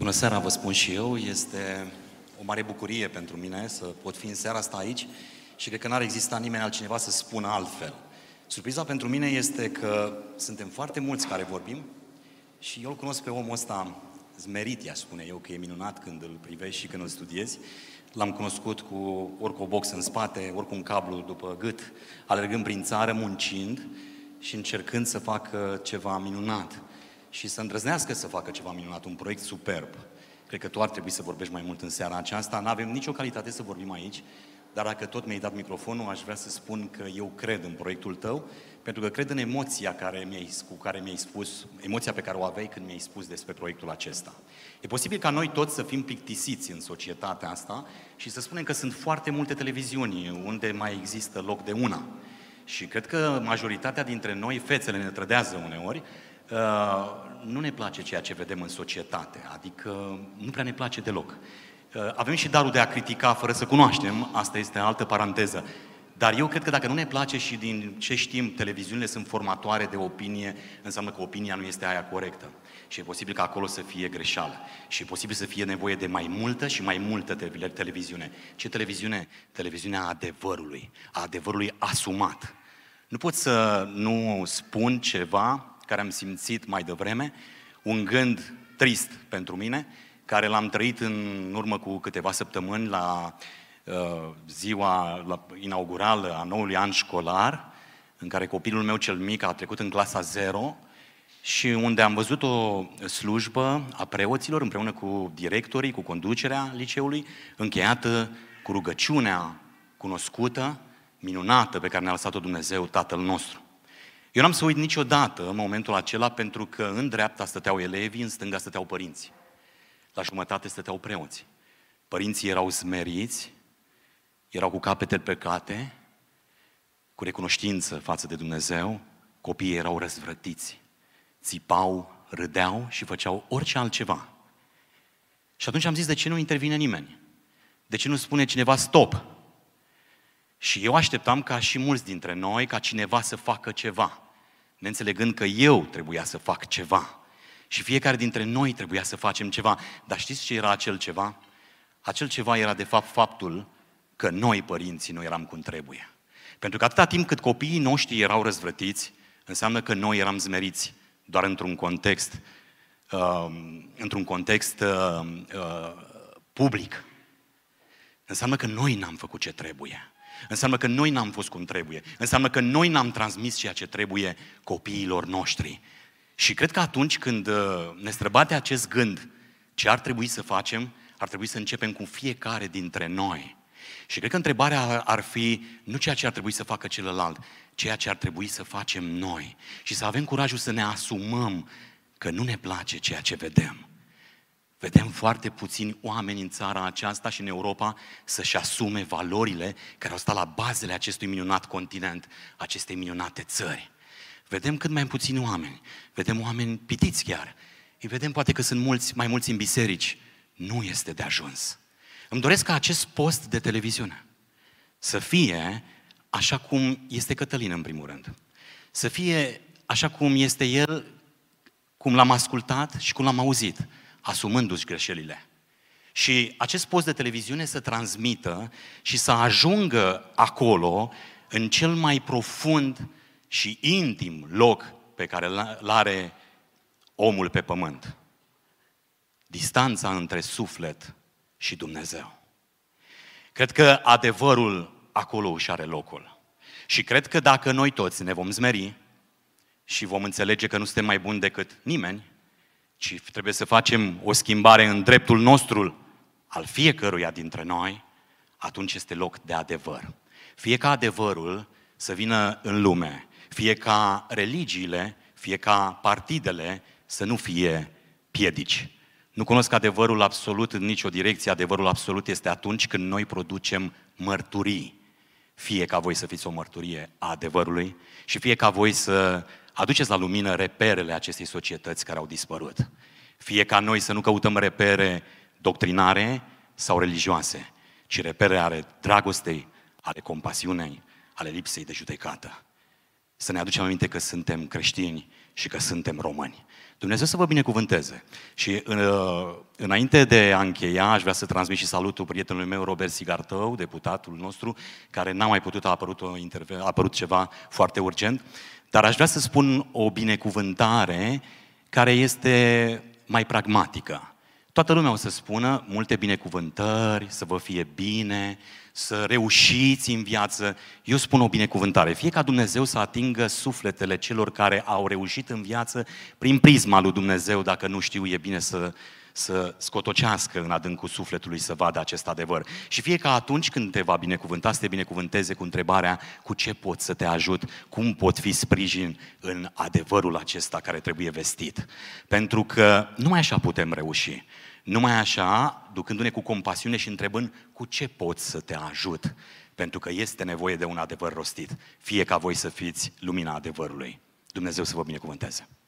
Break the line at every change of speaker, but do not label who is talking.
Bună seara, vă spun și eu. Este o mare bucurie pentru mine să pot fi în seara asta aici și cred că n-ar exista nimeni altcineva să spună altfel. Surpriza pentru mine este că suntem foarte mulți care vorbim și eu îl cunosc pe omul ăsta zmerit, ea spune eu, că e minunat când îl privești și când îl studiezi. L-am cunoscut cu ori o box în spate, oricum un cablu după gât, alergând prin țară, muncind și încercând să facă ceva minunat și să îndrăznească să facă ceva minunat, un proiect superb. Cred că tu ar trebui să vorbești mai mult în seara aceasta. Nu avem nicio calitate să vorbim aici, dar dacă tot mi-ai dat microfonul, aș vrea să spun că eu cred în proiectul tău, pentru că cred în emoția care mi-ai, cu care mi-ai spus, emoția pe care o aveai când mi-ai spus despre proiectul acesta. E posibil ca noi toți să fim plictisiți în societatea asta și să spunem că sunt foarte multe televiziuni unde mai există loc de una. Și cred că majoritatea dintre noi, fețele ne trădează uneori, Uh, nu ne place ceea ce vedem în societate, adică nu prea ne place deloc. Uh, avem și darul de a critica fără să cunoaștem, asta este altă paranteză. Dar eu cred că dacă nu ne place și din ce știm, televiziunile sunt formatoare de opinie, înseamnă că opinia nu este aia corectă. Și e posibil că acolo să fie greșeală. Și e posibil să fie nevoie de mai multă și mai multă televiziune. Ce televiziune? Televiziunea adevărului, a adevărului asumat. Nu pot să nu spun ceva care am simțit mai devreme, un gând trist pentru mine, care l-am trăit în urmă cu câteva săptămâni la uh, ziua la inaugurală a noului an școlar, în care copilul meu cel mic a trecut în clasa 0 și unde am văzut o slujbă a preoților împreună cu directorii, cu conducerea liceului, încheiată cu rugăciunea cunoscută, minunată, pe care ne-a lăsat-o Dumnezeu, Tatăl nostru. Eu n-am să uit niciodată în momentul acela pentru că în dreapta stăteau elevii, în stânga stăteau părinții. La jumătate stăteau preoți. Părinții erau smeriți, erau cu capete plecate, cu recunoștință față de Dumnezeu, copiii erau răzvrătiți, țipau, râdeau și făceau orice altceva. Și atunci am zis, de ce nu intervine nimeni? De ce nu spune cineva stop? Și eu așteptam ca și mulți dintre noi, ca cineva să facă ceva, neînțelegând că eu trebuia să fac ceva. Și fiecare dintre noi trebuia să facem ceva. Dar știți ce era acel ceva? Acel ceva era de fapt faptul că noi, părinții, nu eram cum trebuie. Pentru că atâta timp cât copiii noștri erau răzvrătiți, înseamnă că noi eram zmeriți, doar într-un context, uh, într-un context uh, uh, public. Înseamnă că noi n-am făcut ce trebuie. Înseamnă că noi n-am fost cum trebuie. Înseamnă că noi n-am transmis ceea ce trebuie copiilor noștri. Și cred că atunci când uh, ne străbate acest gând, ce ar trebui să facem, ar trebui să începem cu fiecare dintre noi. Și cred că întrebarea ar fi nu ceea ce ar trebui să facă celălalt, ceea ce ar trebui să facem noi. Și să avem curajul să ne asumăm că nu ne place ceea ce vedem. Vedem foarte puțini oameni în țara aceasta și în Europa să-și asume valorile care au stat la bazele acestui minunat continent, acestei minunate țări. Vedem cât mai puțini oameni, vedem oameni pitiți chiar, îi vedem poate că sunt mulți, mai mulți în biserici. Nu este de ajuns. Îmi doresc ca acest post de televiziune să fie așa cum este Cătălin în primul rând. Să fie așa cum este el, cum l-am ascultat și cum l-am auzit asumându-și greșelile. Și acest post de televiziune să transmită și să ajungă acolo, în cel mai profund și intim loc pe care îl are omul pe pământ. Distanța între suflet și Dumnezeu. Cred că adevărul acolo își are locul. Și cred că dacă noi toți ne vom zmeri și vom înțelege că nu suntem mai buni decât nimeni, ci trebuie să facem o schimbare în dreptul nostru al fiecăruia dintre noi, atunci este loc de adevăr. Fie ca adevărul să vină în lume, fie ca religiile, fie ca partidele să nu fie piedici. Nu cunosc adevărul absolut în nicio direcție, adevărul absolut este atunci când noi producem mărturii. Fie ca voi să fiți o mărturie a adevărului și fie ca voi să aduceți la lumină reperele acestei societăți care au dispărut. Fie ca noi să nu căutăm repere doctrinare sau religioase, ci repere ale dragostei, ale compasiunei, ale lipsei de judecată să ne aducem aminte că suntem creștini și că suntem români. Dumnezeu să vă binecuvânteze. Și în, uh, înainte de a încheia, aș vrea să transmit și salutul prietenului meu, Robert Sigartău, deputatul nostru, care n-a mai putut, a apărut, o interve- a apărut ceva foarte urgent, dar aș vrea să spun o binecuvântare care este mai pragmatică. Toată lumea o să spună multe binecuvântări, să vă fie bine, să reușiți în viață. Eu spun o binecuvântare. Fie ca Dumnezeu să atingă sufletele celor care au reușit în viață prin prisma lui Dumnezeu, dacă nu știu, e bine să, să scotocească în adâncul sufletului să vadă acest adevăr. Și fie că atunci când te va binecuvânta, să te binecuvânteze cu întrebarea cu ce pot să te ajut, cum pot fi sprijin în adevărul acesta care trebuie vestit. Pentru că numai așa putem reuși. Numai așa, ducându-ne cu compasiune și întrebând cu ce pot să te ajut, pentru că este nevoie de un adevăr rostit. Fie ca voi să fiți lumina adevărului. Dumnezeu să vă binecuvânteze!